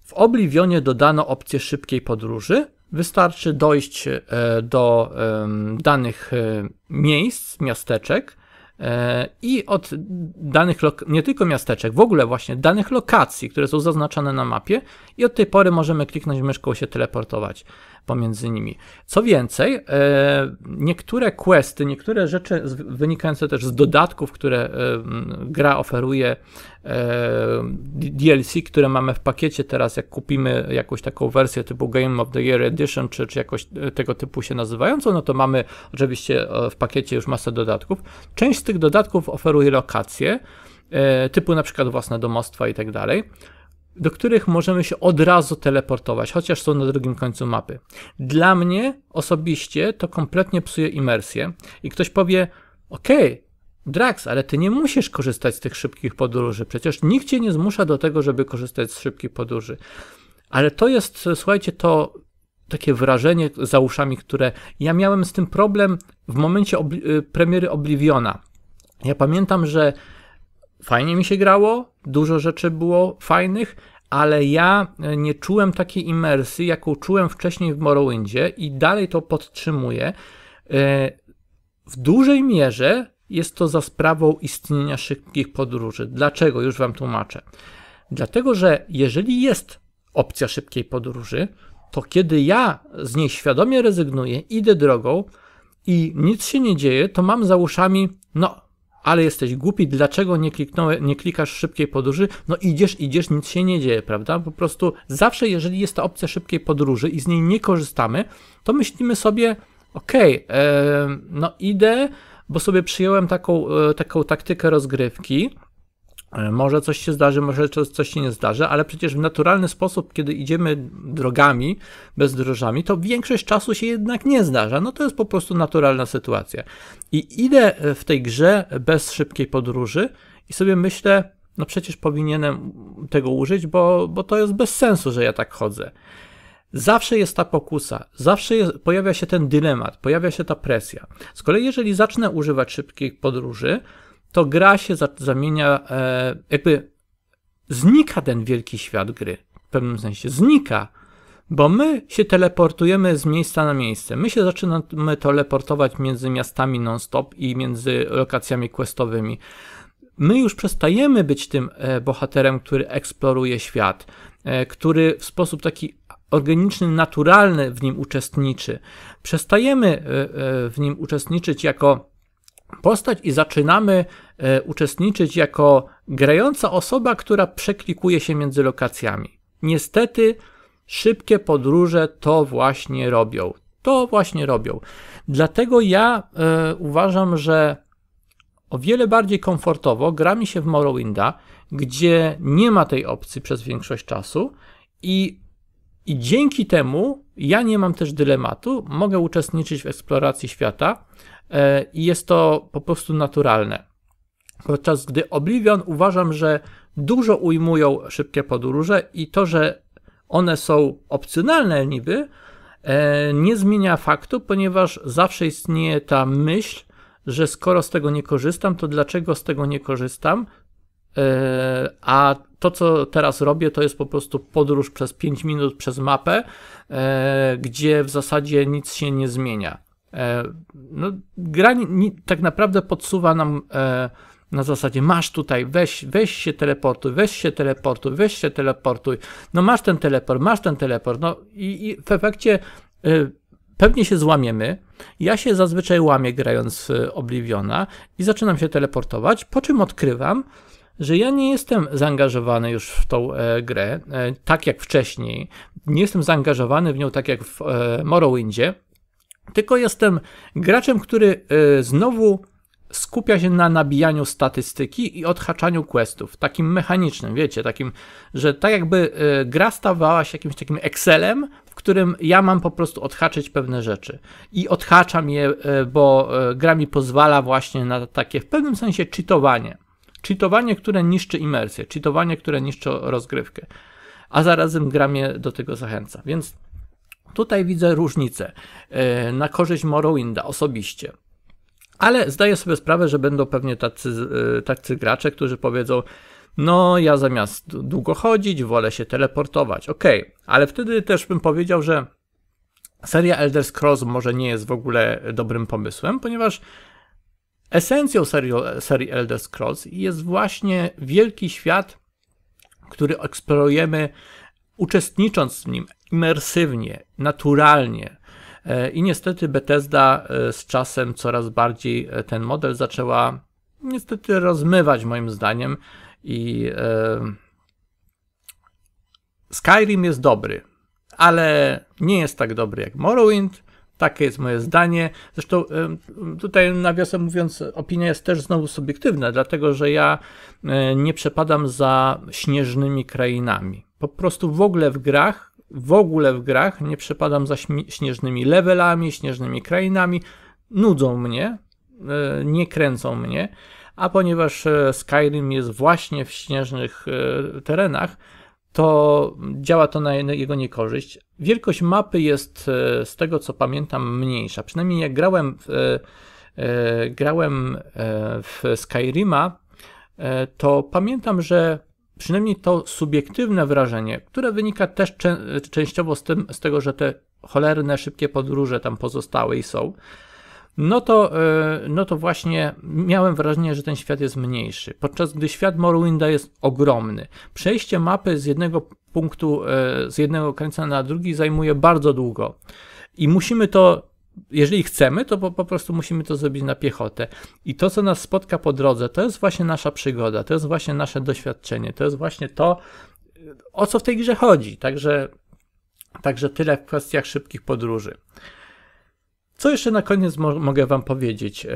w Oblivionie dodano opcję szybkiej podróży, Wystarczy dojść e, do danych e, miejsc, miasteczek e, i od danych, nie tylko miasteczek, w ogóle właśnie danych lokacji, które są zaznaczone na mapie i od tej pory możemy kliknąć myszką się teleportować pomiędzy nimi. Co więcej, e, niektóre questy, niektóre rzeczy wynikające też z dodatków, które e, gra oferuje, e, DLC, które mamy w pakiecie teraz, jak kupimy jakąś taką wersję typu Game of the Year Edition, czy, czy jakoś tego typu się nazywającą, no to mamy oczywiście w pakiecie już masę dodatków. Część z tych dodatków oferuje lokacje, typu na przykład własne domostwa i tak dalej do których możemy się od razu teleportować, chociaż są na drugim końcu mapy. Dla mnie osobiście to kompletnie psuje imersję i ktoś powie, okej, okay, Drax, ale ty nie musisz korzystać z tych szybkich podróży, przecież nikt cię nie zmusza do tego, żeby korzystać z szybkich podróży. Ale to jest, słuchajcie, to takie wrażenie za uszami, które ja miałem z tym problem w momencie obli y, premiery Obliviona. Ja pamiętam, że fajnie mi się grało, dużo rzeczy było fajnych, ale ja e, nie czułem takiej imersji, jaką czułem wcześniej w Morrowindzie i dalej to podtrzymuję. E, w dużej mierze jest to za sprawą istnienia szybkich podróży. Dlaczego? Już Wam tłumaczę. Dlatego, że jeżeli jest opcja szybkiej podróży, to kiedy ja z niej świadomie rezygnuję, idę drogą i nic się nie dzieje, to mam za uszami, no ale jesteś głupi, dlaczego nie, nie klikasz szybkiej podróży? No idziesz, idziesz, nic się nie dzieje, prawda? Po prostu zawsze, jeżeli jest ta opcja szybkiej podróży i z niej nie korzystamy, to myślimy sobie, okej, okay, no idę, bo sobie przyjąłem taką, e, taką taktykę rozgrywki, E, może coś się zdarzy, może coś się nie zdarzy, ale przecież w naturalny sposób, kiedy idziemy drogami, bezdrożami, to większość czasu się jednak nie zdarza. No to jest po prostu naturalna sytuacja. I idę e, w tej grze bez szybkiej podróży i sobie myślę, no przecież powinienem tego użyć, bo, bo to jest bez sensu, że ja tak chodzę. Zawsze jest ta pokusa, zawsze jest, pojawia się ten dylemat, pojawia się ta presja. Z kolei, jeżeli zacznę używać szybkich podróży, to gra się zamienia, e, jakby znika ten wielki świat gry w pewnym sensie, znika, bo my się teleportujemy z miejsca na miejsce. My się zaczynamy teleportować między miastami non-stop i między lokacjami questowymi. My już przestajemy być tym e, bohaterem, który eksploruje świat, e, który w sposób taki organiczny, naturalny w nim uczestniczy. Przestajemy w nim uczestniczyć jako postać i zaczynamy e, uczestniczyć jako grająca osoba, która przeklikuje się między lokacjami. Niestety, szybkie podróże to właśnie robią. To właśnie robią. Dlatego ja y, uważam, że o wiele bardziej komfortowo gra mi się w Morrowinda, gdzie nie ma tej opcji przez większość czasu i, i dzięki temu ja nie mam też dylematu, mogę uczestniczyć w eksploracji świata e, i jest to po prostu naturalne. Podczas gdy Oblivion uważam, że dużo ujmują szybkie podróże i to, że one są opcjonalne niby, e, nie zmienia faktu, ponieważ zawsze istnieje ta myśl, że skoro z tego nie korzystam, to dlaczego z tego nie korzystam? E, a to, co teraz robię, to jest po prostu podróż przez 5 minut przez mapę, e, gdzie w zasadzie nic się nie zmienia. E, no, gra ni, tak naprawdę podsuwa nam e, na zasadzie masz tutaj, weź, weź się teleportuj, weź się teleportuj, weź się teleportuj, no masz ten teleport, masz ten teleport, no i, i w efekcie e, pewnie się złamiemy. Ja się zazwyczaj łamię grając Obliviona i zaczynam się teleportować, po czym odkrywam, że ja nie jestem zaangażowany już w tą e, grę, e, tak jak wcześniej. Nie jestem zaangażowany w nią tak jak w e, Morrowindzie, tylko jestem graczem, który e, znowu skupia się na nabijaniu statystyki i odhaczaniu questów, takim mechanicznym, wiecie, takim, że tak jakby e, gra stawała się jakimś takim Excelem, w którym ja mam po prostu odhaczyć pewne rzeczy. I odhaczam je, e, bo gra mi pozwala właśnie na takie w pewnym sensie cheatowanie. Cheatowanie, które niszczy imersję, cheatowanie, które niszczy rozgrywkę, a zarazem gra mnie do tego zachęca. Więc tutaj widzę różnicę e, na korzyść Morrowinda osobiście. Ale zdaję sobie sprawę, że będą pewnie tacy, e, tacy gracze, którzy powiedzą, no ja zamiast długo chodzić, wolę się teleportować. Okej, okay. ale wtedy też bym powiedział, że seria Elder Scrolls może nie jest w ogóle dobrym pomysłem, ponieważ Esencją serii, serii Elder Scrolls jest właśnie wielki świat, który eksplorujemy uczestnicząc w nim imersywnie, naturalnie. E, I niestety Bethesda e, z czasem coraz bardziej e, ten model zaczęła niestety rozmywać moim zdaniem i Skyrim jest dobry, ale nie jest tak dobry jak Morrowind takie jest moje zdanie. Zresztą tutaj nawiasem mówiąc, opinia jest też znowu subiektywna, dlatego że ja e, nie przepadam za śnieżnymi krainami. Po prostu w ogóle w grach, w ogóle w grach nie przepadam za śnieżnymi levelami, śnieżnymi krainami. Nudzą mnie, e, nie kręcą mnie, a ponieważ e, Skyrim jest właśnie w śnieżnych terenach, to działa to na jego niekorzyść. Wielkość mapy jest e, z tego co pamiętam mniejsza. Przynajmniej jak grałem w, e, e, grałem w Skyrima, to pamiętam, że przynajmniej to subiektywne wrażenie, które wynika też częściowo z, tym, z tego, że te cholerne szybkie podróże tam pozostałe i są, no to, e, no to właśnie miałem wrażenie, że ten świat jest mniejszy, podczas gdy świat Morrowinda jest ogromny. Przejście mapy z jednego punktu, e, z jednego krańca na drugi zajmuje bardzo długo. I musimy to, jeżeli chcemy, to po, po prostu musimy to zrobić na piechotę. I to, co nas spotka po drodze, to jest właśnie nasza przygoda, to jest właśnie nasze doświadczenie, to jest właśnie to, o co w tej grze chodzi. Także, także tyle w kwestiach szybkich podróży. Co jeszcze na koniec mo mogę Wam powiedzieć, e,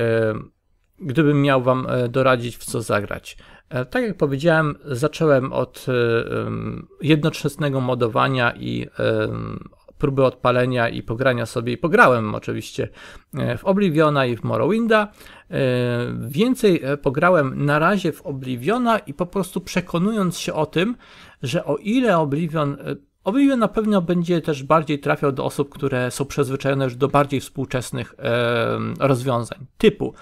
gdybym miał Wam e, doradzić, w co zagrać? E, tak jak powiedziałem, zacząłem od jednoczesnego modowania i próby odpalenia i pogrania sobie i pograłem oczywiście w Obliviona i w Morrowinda. Więcej pograłem na razie w Obliviona i po prostu przekonując się o tym, że o ile Oblivion Oblivion na pewno będzie też bardziej trafiał do osób, które są przyzwyczajone już do bardziej współczesnych e, rozwiązań, typu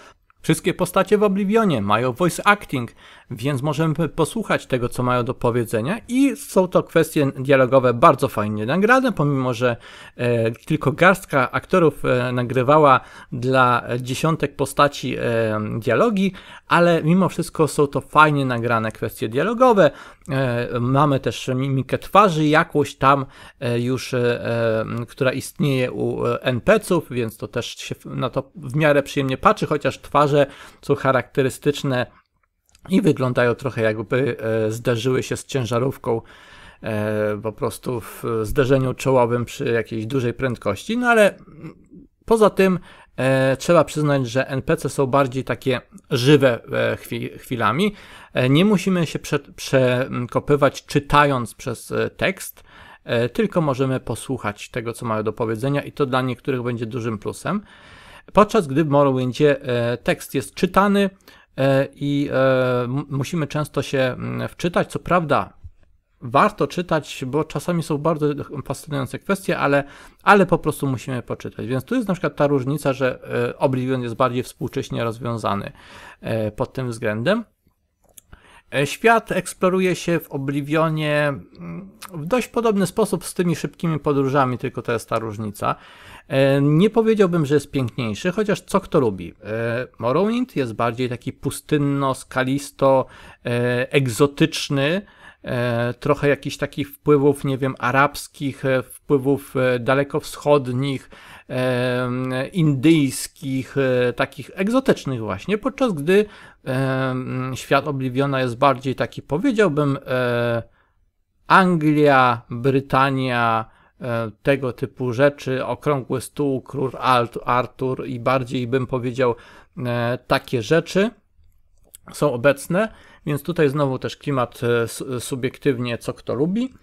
Wszystkie postacie w Oblivionie mają voice acting, więc możemy posłuchać tego, co mają do powiedzenia i są to kwestie dialogowe bardzo fajnie nagrane, pomimo, że e, tylko garstka aktorów e, nagrywała dla dziesiątek postaci e, dialogi, ale mimo wszystko są to fajnie nagrane kwestie dialogowe. E, mamy też mimikę twarzy, jakąś tam e, już, e, która istnieje u NPC-ów, więc to też się na to w miarę przyjemnie patrzy, chociaż twarze są charakterystyczne i wyglądają trochę jakby e, zderzyły się z ciężarówką e, po prostu w zderzeniu czołowym przy jakiejś dużej prędkości, no ale poza tym e, trzeba przyznać, że NPC są bardziej takie żywe chwilami. Nie musimy się przekopywać czytając przez tekst, tylko możemy posłuchać tego, co mają do powiedzenia i to dla niektórych będzie dużym plusem. Podczas gdy w Morrowindzie tekst jest czytany, E, i e, musimy często się mm, wczytać. Co prawda, warto czytać, bo czasami są bardzo fascynujące kwestie, ale, ale po prostu musimy poczytać. Więc tu jest na przykład ta różnica, że e, Oblivion jest bardziej współcześnie rozwiązany pod tym względem. E, świat eksploruje się w Oblivionie mm, w dość podobny sposób z tymi szybkimi podróżami, tylko to jest ta różnica. E, nie powiedziałbym, że jest piękniejszy, chociaż co kto lubi. E, Morrowind jest bardziej taki pustynno, skalisto, egzotyczny, trochę jakichś takich wpływów, nie wiem, arabskich, wpływów dalekowschodnich, indyjskich, takich egzotycznych właśnie, podczas gdy świat Obliviona jest bardziej taki, powiedziałbym, e, Anglia, Brytania, e, tego typu rzeczy, okrągły stół, król Artur i bardziej bym powiedział e, takie rzeczy są obecne, więc tutaj znowu też klimat subiektywnie co kto lubi.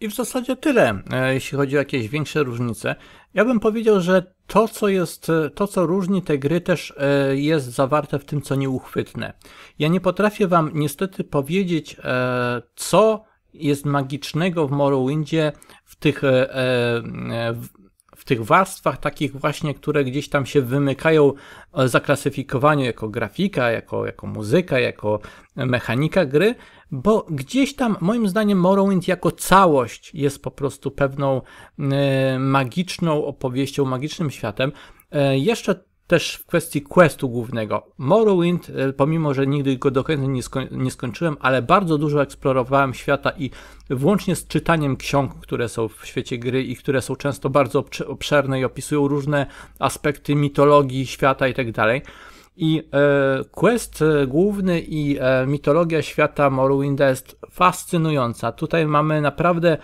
I w zasadzie tyle, e, jeśli chodzi o jakieś większe różnice. Ja bym powiedział, że to, co jest, e, to, co różni te gry, też e, jest zawarte w tym, co nieuchwytne. Ja nie potrafię wam niestety powiedzieć, co jest magicznego w Morrowindzie w tych, w tych warstwach takich właśnie, które gdzieś tam się wymykają zaklasyfikowaniu jako grafika, jako, jako muzyka, jako mechanika gry, bo gdzieś tam, moim zdaniem, Morrowind jako całość jest po prostu pewną e, magiczną opowieścią, magicznym światem. E, jeszcze też w kwestii questu głównego. Morrowind, e, pomimo że nigdy go dokładnie nie, nie, skończyłem, ale bardzo dużo eksplorowałem świata i włącznie z czytaniem ksiąg, które są w świecie gry i które są często bardzo obszerne i opisują różne aspekty mitologii świata i tak dalej. I e, quest e, główny i e, mitologia świata Morrowinda jest fascynująca. Tutaj mamy naprawdę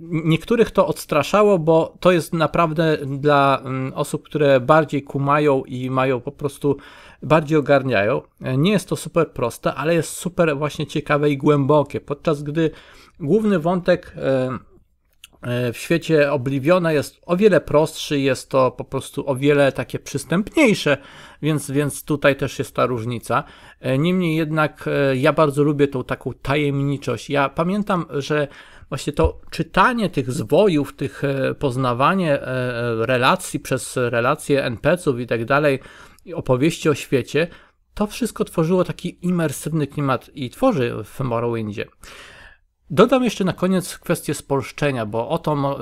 Niektórych to odstraszało, bo to jest naprawdę dla osób, które bardziej kumają i mają po prostu bardziej ogarniają. Nie jest to super proste, ale jest super właśnie ciekawe i głębokie. Podczas gdy główny wątek E, w świecie Obliviona jest o wiele prostszy, jest to po prostu o wiele takie przystępniejsze, więc, więc tutaj też jest ta różnica. E, niemniej jednak e, ja bardzo lubię tą taką tajemniczość. Ja pamiętam, że właśnie to czytanie tych zwojów, tych poznawanie relacji przez relacje NPC-ów i tak dalej, opowieści o świecie, to wszystko tworzyło taki imersywny klimat i tworzy w Morrowindzie. Dodam jeszcze na koniec kwestię spolszczenia, bo o, to,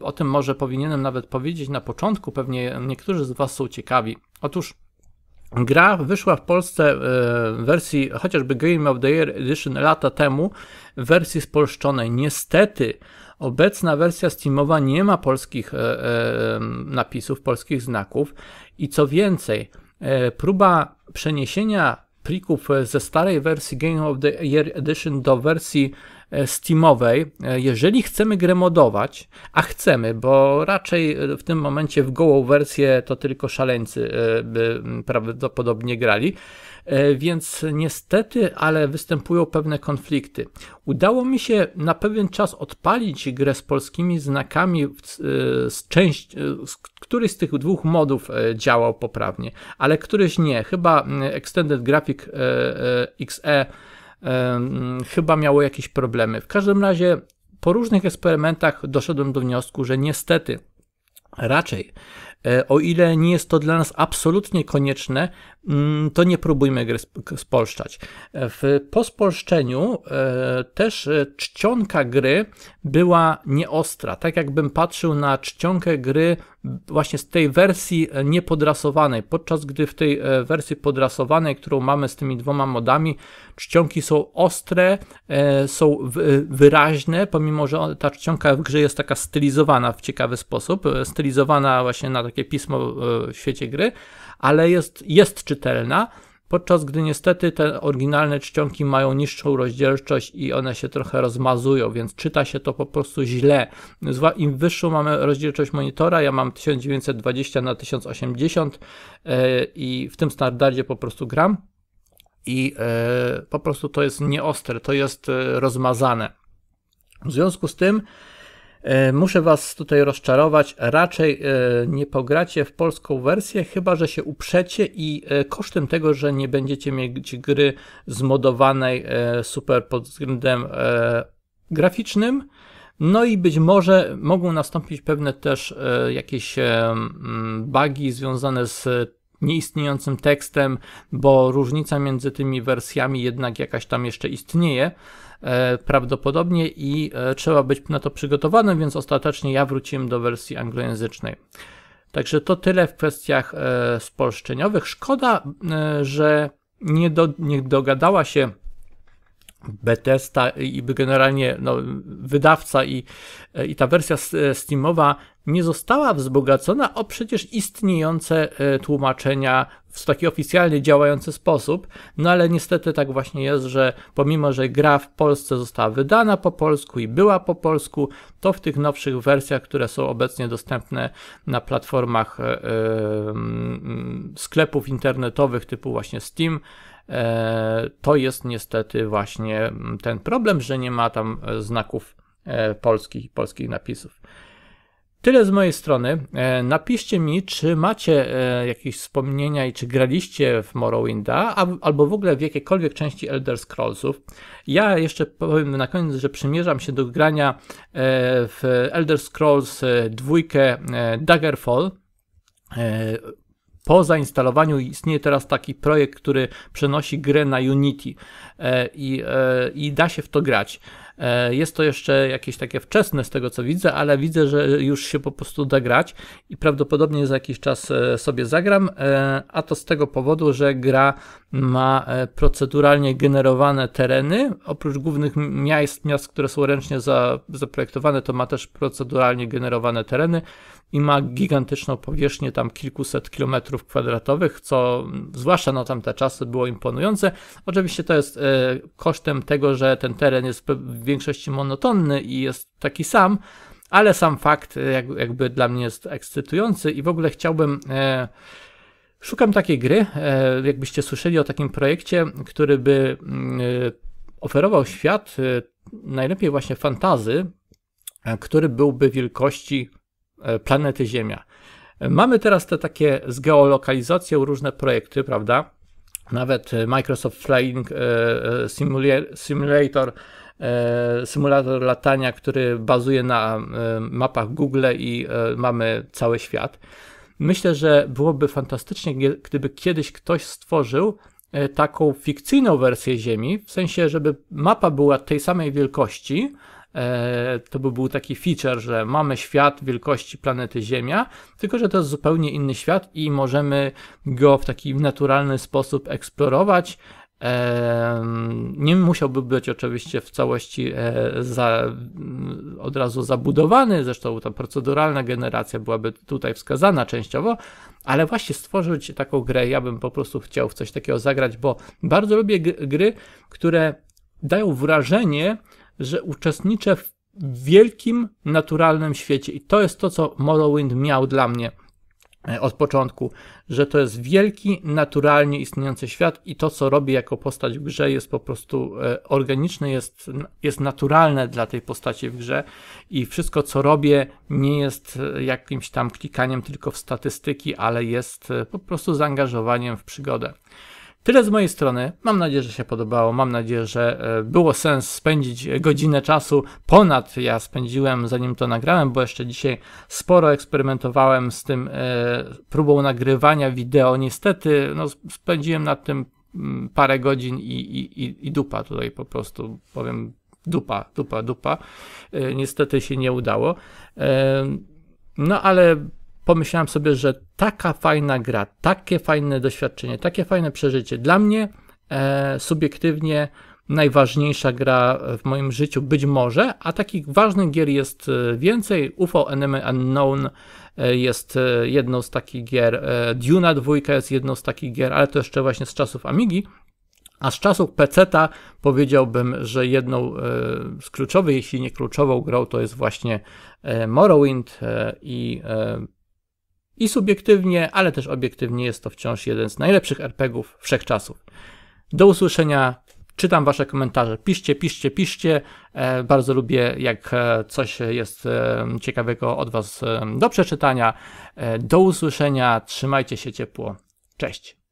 y, o tym może powinienem nawet powiedzieć na początku, pewnie niektórzy z Was są ciekawi. Otóż Gra wyszła w Polsce y, w wersji chociażby Game of the Year Edition lata temu, w wersji spolszczonej. Niestety obecna wersja Steamowa nie ma polskich y, napisów, polskich znaków i co więcej, próba przeniesienia plików ze starej wersji Game of the Year Edition do wersji E, Steamowej, e, jeżeli chcemy grę modować, a chcemy, bo raczej e, w tym momencie w gołą wersję to tylko szaleńcy by prawdopodobnie grali, więc niestety, ale występują pewne konflikty. Udało mi się na pewien czas odpalić grę z polskimi znakami, z z któryś z tych dwóch modów działał poprawnie, ale któryś nie. Chyba Extended Graphic XE chyba miało jakieś problemy. W każdym razie po różnych eksperymentach doszedłem do wniosku, że niestety raczej E, o ile nie jest to dla nas absolutnie konieczne, mm, to nie próbujmy gry spolszczać. E, w pospolszczeniu e, też czcionka gry była nieostra. Tak jakbym patrzył na czcionkę gry właśnie z tej wersji niepodrasowanej, podczas gdy w tej wersji podrasowanej, którą mamy z tymi dwoma modami, czcionki są ostre, są wyraźne, pomimo że ta czcionka w grze jest taka stylizowana w ciekawy sposób, stylizowana właśnie na takie takie pismo e, w świecie gry, ale jest, jest czytelna, podczas gdy niestety te oryginalne czcionki mają niższą rozdzielczość i one się trochę rozmazują, więc czyta się to po prostu źle. Im wyższą mamy rozdzielczość monitora, ja mam 1920 na 1080 e, i w tym standardzie po prostu gram i e, po prostu to jest nieostre, to jest rozmazane. W związku z tym E, muszę Was tutaj rozczarować, raczej e, nie pogracie w polską wersję, chyba że się uprzecie i e, kosztem tego, że nie będziecie mieć gry zmodowanej super pod względem graficznym. No i być może mogą nastąpić pewne też jakieś bugi związane z nieistniejącym tekstem, bo różnica między tymi wersjami jednak jakaś tam jeszcze istnieje. E, prawdopodobnie i e, trzeba być na to przygotowanym, więc ostatecznie ja wróciłem do wersji anglojęzycznej. Także to tyle w kwestiach e, spolszczeniowych. Szkoda, że nie, do, nie dogadała się Bethesda i generalnie no, wydawca i, i ta wersja Steamowa nie została wzbogacona o przecież istniejące e, tłumaczenia w taki oficjalnie działający sposób, no ale niestety tak właśnie jest, że pomimo, że gra w Polsce została wydana po polsku i była po polsku, to w tych nowszych wersjach, które są obecnie dostępne na platformach yy, sklepów internetowych typu właśnie Steam, E, to jest niestety właśnie ten problem, że nie ma tam znaków e, polskich, polskich napisów. Tyle z mojej strony. E, napiszcie mi, czy macie jakieś wspomnienia i czy graliście w Morrowinda, albo w ogóle w jakiekolwiek części Elder Scrollsów. Ja jeszcze powiem na koniec, że przymierzam się do grania w Elder Scrolls 2 Daggerfall po zainstalowaniu istnieje teraz taki projekt, który przenosi grę na Unity e, i, e, i da się w to grać. E, jest to jeszcze jakieś takie wczesne z tego co widzę, ale widzę, że już się po prostu da grać i prawdopodobnie za jakiś czas sobie zagram, a to z tego powodu, że gra ma proceduralnie generowane tereny. Oprócz głównych miast, miast które są ręcznie za, zaprojektowane, to ma też proceduralnie generowane tereny i ma gigantyczną powierzchnię tam kilkuset kilometrów kwadratowych, co zwłaszcza na tamte czasy było imponujące. Oczywiście to jest e, kosztem tego, że ten teren jest w większości monotonny i jest taki sam, ale sam fakt e, jakby dla mnie jest ekscytujący i w ogóle chciałbym. E, szukam takiej gry, jakbyście słyszeli o takim projekcie, który by mm, oferował świat najlepiej właśnie fantazy, który byłby wielkości E, planety Ziemia. Mamy teraz te takie z geolokalizacją różne projekty, prawda? Nawet e, Microsoft Flying e, Simulator, symulator latania, który bazuje na mapach Google i mamy cały świat. Myślę, że byłoby fantastycznie, gdyby kiedyś ktoś stworzył taką fikcyjną wersję Ziemi, w sensie, żeby mapa była tej samej wielkości, E, to by był taki feature, że mamy świat wielkości planety Ziemia, tylko że to jest zupełnie inny świat i możemy go w taki naturalny sposób eksplorować. E, Nie musiałby być oczywiście w całości e, za, od razu zabudowany, zresztą ta proceduralna generacja byłaby tutaj wskazana częściowo, ale właśnie stworzyć taką grę, ja bym po prostu chciał w coś takiego zagrać, bo bardzo lubię gry, które dają wrażenie, że uczestniczę w wielkim, naturalnym świecie. I to jest to, co Morrowind miał dla mnie e, od początku, że to jest wielki, naturalnie istniejący świat i to, co robi jako postać w grze, jest po prostu e, organiczne, jest, jest naturalne dla tej postaci w grze i wszystko, co robię, nie jest e, jakimś tam klikaniem tylko w statystyki, ale jest po prostu zaangażowaniem w przygodę. Tyle z mojej strony. Mam nadzieję, że się podobało. Mam nadzieję, że e, było sens spędzić e, godzinę czasu ponad ja spędziłem, zanim to nagrałem, bo jeszcze dzisiaj sporo eksperymentowałem z tym e, próbą nagrywania wideo. Niestety, no, spędziłem nad tym mm, parę godzin i, i, i dupa tutaj po prostu powiem dupa, dupa, dupa. Niestety się nie udało. No ale pomyślałem sobie, że taka fajna gra, takie fajne doświadczenie, takie fajne przeżycie. Dla mnie e, subiektywnie najważniejsza gra w moim życiu, być może, a takich ważnych gier jest e, więcej. UFO Enemy Unknown e, jest e, jedną z takich gier, Duna 2 jest jedną z takich gier, ale to jeszcze właśnie z czasów Amigi. A z czasów PC-ta powiedziałbym, że jedną z kluczowych, jeśli nie kluczową grą, to jest właśnie Morrowind i i subiektywnie, ale też obiektywnie jest to wciąż jeden z najlepszych RPGów er wszechczasów. Do usłyszenia. Czytam Wasze komentarze. Piszcie, piszcie, piszcie. E, bardzo lubię, jak e, coś jest e, ciekawego od Was do przeczytania. do usłyszenia. Trzymajcie się ciepło. Cześć.